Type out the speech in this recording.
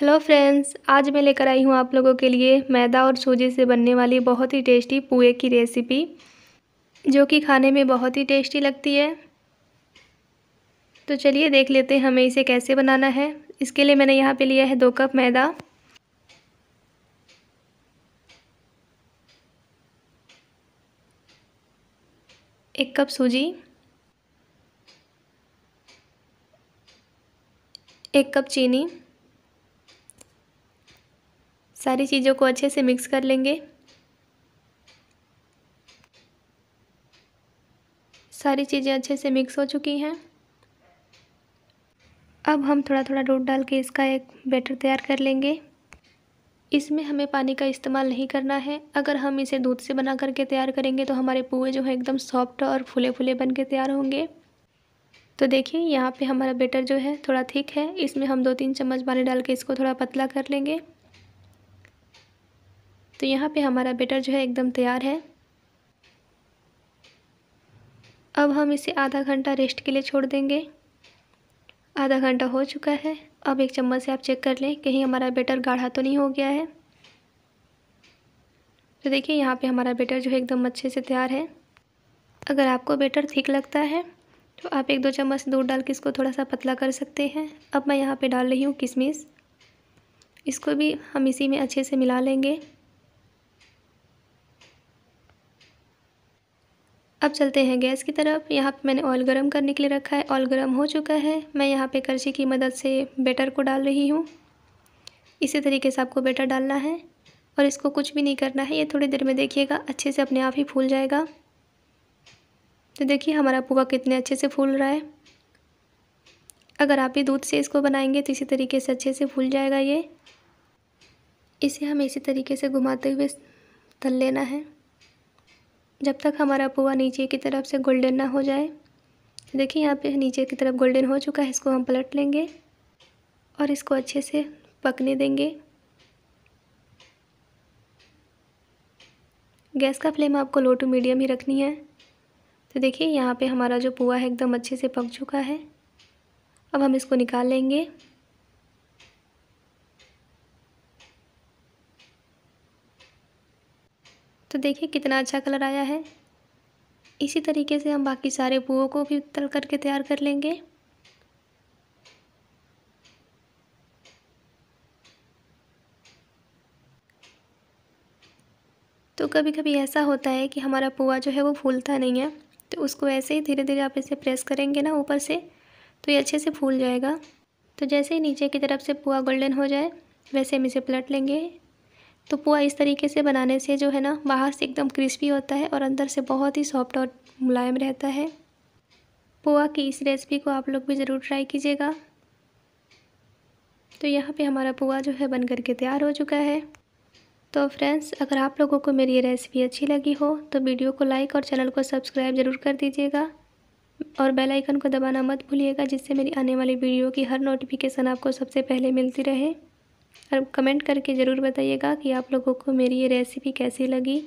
hello friends आज मैं लेकर आई हूँ आप लोगों के लिए मैदा और सूजी से बनने वाली बहुत ही टेस्टी पुए की रेसिपी जो कि खाने में बहुत ही टेस्टी लगती है तो चलिए देख लेते हैं हमें इसे कैसे बनाना है इसके लिए मैंने यहाँ पे लिया है दो कप मैदा एक कप सूजी एक कप चीनी सारी चीज़ों को अच्छे से मिक्स कर लेंगे सारी चीज़ें अच्छे से मिक्स हो चुकी हैं अब हम थोड़ा थोड़ा दूध डाल के इसका एक बैटर तैयार कर लेंगे इसमें हमें पानी का इस्तेमाल नहीं करना है अगर हम इसे दूध से बना करके तैयार करेंगे तो हमारे पुए जो है एकदम सॉफ्ट और फूले फूले बन के तैयार होंगे तो देखिए यहाँ पे हमारा बैटर जो है थोड़ा थिक है इसमें हम दो तीन चम्मच पानी डाल के इसको थोड़ा पतला कर लेंगे तो यहाँ पे हमारा बेटर जो है एकदम तैयार है अब हम इसे आधा घंटा रेस्ट के लिए छोड़ देंगे आधा घंटा हो चुका है अब एक चम्मच से आप चेक कर लें कहीं हमारा बेटर गाढ़ा तो नहीं हो गया है तो देखिए यहाँ पे हमारा बेटर जो है एकदम अच्छे से तैयार है अगर आपको बेटर ठीक लगता है तो आप एक दो चम्मच दूध डाल के इसको थोड़ा सा पतला कर सकते हैं अब मैं यहाँ पे डाल रही हूँ किशमिश इसको भी हम इसी में अच्छे से मिला लेंगे अब चलते हैं गैस की तरफ यहाँ पे मैंने ऑयल गरम करने के लिए रखा है ऑयल गरम हो चुका है मैं यहाँ पे करछी की मदद से बेटर को डाल रही हूँ इसी तरीके से आपको बेटर डालना है और इसको कुछ भी नहीं करना है ये थोड़ी देर में देखिएगा अच्छे से अपने आप ही फूल जाएगा तो देखिए हमारा पुआ कितने अच्छे से फूल रहा है अगर आप भी दूध से इसको बनाएंगे तो इसी तरीके से अच्छे से फूल जाएगा ये इसे हमें इसी तरीके से घुमाते हुए तल लेना है जब तक हमारा पुआ नीचे की तरफ से गोल्डन ना हो जाए देखिए यहाँ पे नीचे की तरफ गोल्डन हो चुका है इसको हम पलट लेंगे और इसको अच्छे से पकने देंगे गैस का फ्लेम आपको लो टू मीडियम ही रखनी है तो देखिए यहाँ पे हमारा जो पुआ है एकदम अच्छे से पक चुका है अब हम इसको निकाल लेंगे तो देखिए कितना अच्छा कलर आया है इसी तरीके से हम बाकी सारे पुओं को भी तल करके तैयार कर लेंगे तो कभी कभी ऐसा होता है कि हमारा पुआ जो है वो फूलता नहीं है तो उसको ऐसे ही धीरे धीरे आप इसे प्रेस करेंगे ना ऊपर से तो ये अच्छे से फूल जाएगा तो जैसे ही नीचे की तरफ से पुआ गोल्डन हो जाए वैसे हम इसे पलट लेंगे तो पुआ इस तरीके से बनाने से जो है ना बाहर से एकदम क्रिस्पी होता है और अंदर से बहुत ही सॉफ्ट और मुलायम रहता है पोहा की इस रेसिपी को आप लोग भी ज़रूर ट्राई कीजिएगा तो यहाँ पे हमारा पोहा जो है बन कर के तैयार हो चुका है तो फ्रेंड्स अगर आप लोगों को मेरी ये रेसिपी अच्छी लगी हो तो वीडियो को लाइक और चैनल को सब्सक्राइब ज़रूर कर दीजिएगा और बेल आइकन को दबाना मत भूलिएगा जिससे मेरी आने वाली वीडियो की हर नोटिफिकेशन आपको सबसे पहले मिलती रहे और कमेंट करके ज़रूर बताइएगा कि आप लोगों को मेरी ये रेसिपी कैसी लगी